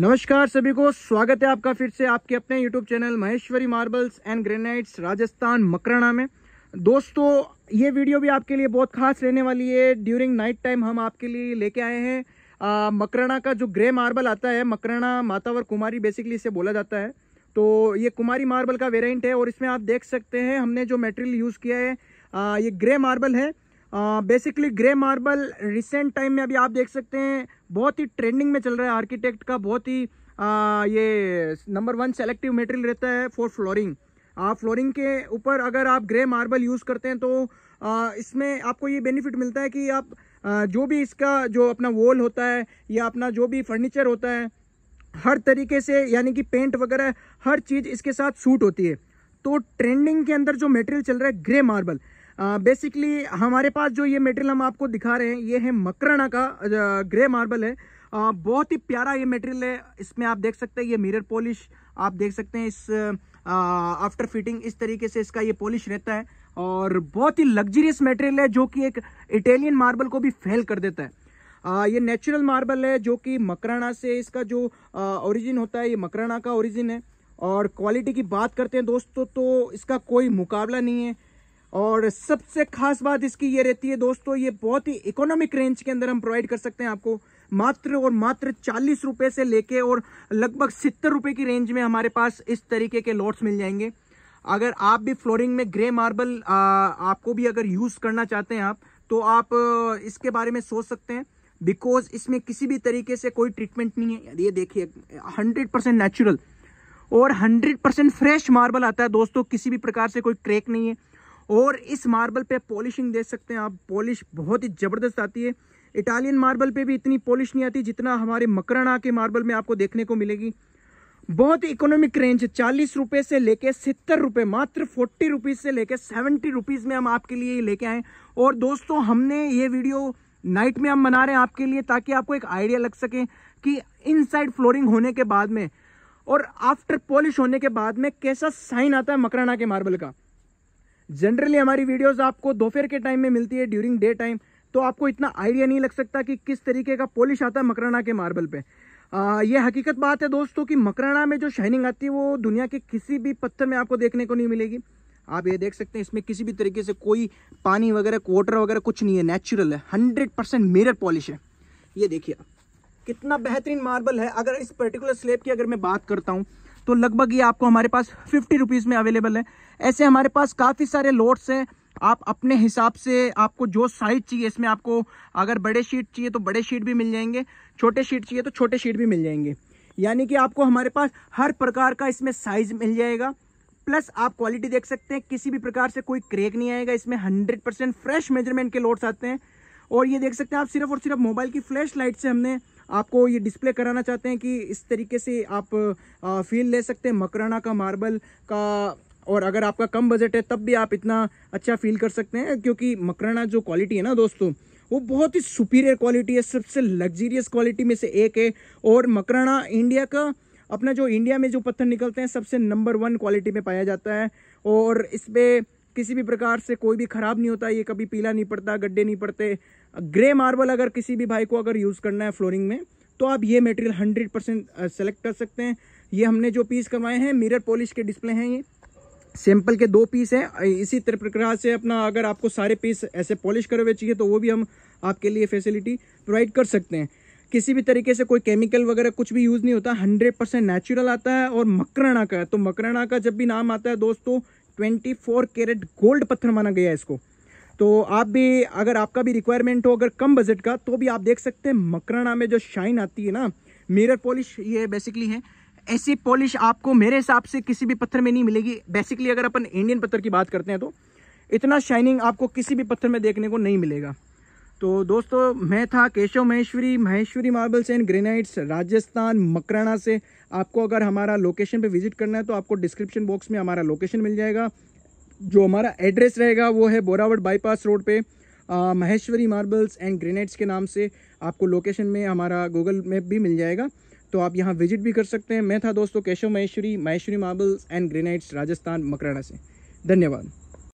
नमस्कार सभी को स्वागत है आपका फिर से आपके अपने YouTube channel Maheshwari marbles and granites Rajasthan Makrana में दोस्तों ये वीडियो भी आपके लिए बहुत खास रहने वाली है ड्यूरिंग नाइट टाइम हम आपके लिए लेके आए हैं मकराना का जो ग्रे मार्बल आता है मकराना मातावर कुमारी बेसिकली इसे बोला जाता है तो ये कुमारी मार्बल का वेरियंट है और इसमें आप देख सकते हैं हमने जो मेटेरियल यूज़ किया है आ, ये ग्रे मार्बल है basically grey marble recent time में अभी आप देख सकते हैं बहुत ही ट्रेंडिंग में चल रहा है आर्किटेक्ट का बहुत ही आ, ये नंबर वन सेलेक्टिव मटेरियल रहता है फॉर फ्लोरिंग आप फ्लोरिंग के ऊपर अगर आप ग्रे मार्बल यूज़ करते हैं तो आ, इसमें आपको ये बेनिफिट मिलता है कि आप आ, जो भी इसका जो अपना वॉल होता है या अपना जो भी फर्नीचर होता है हर तरीके से यानी कि पेंट वगैरह हर चीज़ इसके साथ सूट होती है तो ट्रेंडिंग के अंदर जो मटेरियल चल रहा है ग्रे मार्बल बेसिकली हमारे पास जो ये मेटेरियल हम आपको दिखा रहे हैं ये है मकराना का ग्रे मार्बल है आ, बहुत ही प्यारा ये मेटेरियल है इसमें आप देख सकते हैं ये मिरर पॉलिश आप देख सकते हैं इस आफ्टर फिटिंग इस तरीके से इसका ये पॉलिश रहता है और बहुत ही लग्जरियस मटेरियल है जो कि एक इटालियन मार्बल को भी फेल कर देता है आ, ये नेचुरल मार्बल है जो कि मकराना से इसका जो ओरिजिन होता है ये मकराना का ओरिजिन है और क्वालिटी की बात करते हैं दोस्तों तो इसका कोई मुकाबला नहीं है और सबसे खास बात इसकी ये रहती है दोस्तों ये बहुत ही इकोनॉमिक रेंज के अंदर हम प्रोवाइड कर सकते हैं आपको मात्र और मात्र चालीस रुपये से लेके और लगभग सितर रुपये की रेंज में हमारे पास इस तरीके के लॉट्स मिल जाएंगे अगर आप भी फ्लोरिंग में ग्रे मार्बल आ, आपको भी अगर यूज़ करना चाहते हैं आप तो आप इसके बारे में सोच सकते हैं बिकॉज इसमें किसी भी तरीके से कोई ट्रीटमेंट नहीं है ये देखिए हंड्रेड परसेंट नेचुरल और हंड्रेड परसेंट फ्रेश मार्बल आता है दोस्तों किसी भी प्रकार से कोई क्रैक नहीं है और इस मार्बल पे पॉलिशिंग देख सकते हैं आप पॉलिश बहुत ही ज़बरदस्त आती है इटालियन मार्बल पे भी इतनी पॉलिश नहीं आती जितना हमारे मकराना के मार्बल में आपको देखने को मिलेगी बहुत इकोनॉमिक रेंज चालीस रुपये से लेके सत्तर रुपये मात्र फोर्टी रुपीज़ से लेके सेवेंटी रुपीज़ में हम आपके लिए लेके आए और दोस्तों हमने ये वीडियो नाइट में हम बना रहे हैं आपके लिए ताकि आपको एक आइडिया लग सके कि इनसाइड फ्लोरिंग होने के बाद में और आफ्टर पॉलिश होने के बाद में कैसा साइन आता है मकराना के मार्बल का जनरली हमारी वीडियोस आपको दोपहर के टाइम में मिलती है ड्यूरिंग डे टाइम तो आपको इतना आइडिया नहीं लग सकता कि किस तरीके का पॉलिश आता है मकराना के मार्बल पे आ, ये हकीकत बात है दोस्तों कि मकराना में जो शाइनिंग आती है वो दुनिया के किसी भी पत्थर में आपको देखने को नहीं मिलेगी आप ये देख सकते हैं इसमें किसी भी तरीके से कोई पानी वगैरह वाटर वगैरह कुछ नहीं है नेचुरल है हंड्रेड परसेंट मिरर पॉलिश है ये देखिए आप कितना बेहतरीन मार्बल है अगर इस पर्टिकुलर स्लेब की अगर मैं बात करता हूँ तो लगभग ये आपको हमारे पास फिफ्टी रुपीज़ में अवेलेबल है ऐसे हमारे पास काफ़ी सारे लोट्स हैं आप अपने हिसाब से आपको जो साइज चाहिए इसमें आपको अगर बड़े शीट चाहिए तो बड़े शीट भी मिल जाएंगे छोटे शीट चाहिए तो छोटे शीट भी मिल जाएंगे यानी कि आपको हमारे पास हर प्रकार का इसमें साइज मिल जाएगा प्लस आप क्वालिटी देख सकते हैं किसी भी प्रकार से कोई क्रेक नहीं आएगा इसमें हंड्रेड परसेंट फ्रेश मेजरमेंट के लोड्स आते हैं और ये देख सकते हैं आप सिर्फ और सिर्फ मोबाइल की फ्लैश लाइट से हमने आपको ये डिस्प्ले कराना चाहते हैं कि इस तरीके से आप फील ले सकते हैं मकराना का मार्बल का और अगर आपका कम बजट है तब भी आप इतना अच्छा फील कर सकते हैं क्योंकि मकराना जो क्वालिटी है ना दोस्तों वो बहुत ही सुपीरियर क्वालिटी है सबसे लग्जीरियस क्वालिटी में से एक है और मकराना इंडिया का अपना जो इंडिया में जो पत्थर निकलते हैं सबसे नंबर वन क्वालिटी में पाया जाता है और इस पर किसी भी प्रकार से कोई भी ख़राब नहीं होता ये कभी पीला नहीं पड़ता गड्ढे नहीं पड़ते ग्रे मार्बल अगर किसी भी भाई को अगर यूज़ करना है फ्लोरिंग में तो आप ये मटेरियल हंड्रेड परसेंट सेलेक्ट कर सकते हैं ये हमने जो पीस करवाए हैं मिरर पॉलिश के डिस्प्ले हैं ये सैंपल के दो पीस हैं इसी तरह प्रकार से अपना अगर आपको सारे पीस ऐसे पॉलिश करे हुए चाहिए तो वो भी हम आपके लिए फैसिलिटी प्रोवाइड कर सकते हैं किसी भी तरीके से कोई केमिकल वगैरह कुछ भी यूज़ नहीं होता हंड्रेड परसेंट नेचुरल आता है और मकराना का है तो मकराना का जब भी नाम आता है दोस्तों ट्वेंटी फोर कैरेट गोल्ड पत्थर माना गया है इसको तो आप भी अगर आपका भी रिक्वायरमेंट हो अगर कम बजट का तो भी आप देख सकते हैं मकराना में जो शाइन आती है ना मिरर पॉलिश ये बेसिकली है ऐसी पॉलिश आपको मेरे हिसाब से किसी भी पत्थर में नहीं मिलेगी बेसिकली अगर अपन इंडियन पत्थर की बात करते हैं तो इतना शाइनिंग आपको किसी भी पत्थर में देखने को नहीं मिलेगा तो दोस्तों मैं था Keshav Maheshwari Maheshwari marbles and granites Rajasthan Makrana से आपको अगर हमारा लोकेशन पे विजिट करना है तो आपको डिस्क्रिप्शन बॉक्स में हमारा लोकेशन मिल जाएगा जो हमारा एड्रेस रहेगा वो है बोरावट बाईपास रोड पे आ, महेश्वरी मार्बल्स एंड ग्रेनाइट्स के नाम से आपको लोकेशन में हमारा गूगल मैप भी मिल जाएगा तो आप यहाँ विजिट भी कर सकते हैं मैं था दोस्तों Keshav Maheshwari Maheshwari marbles and granites Rajasthan Makrana से धन्यवाद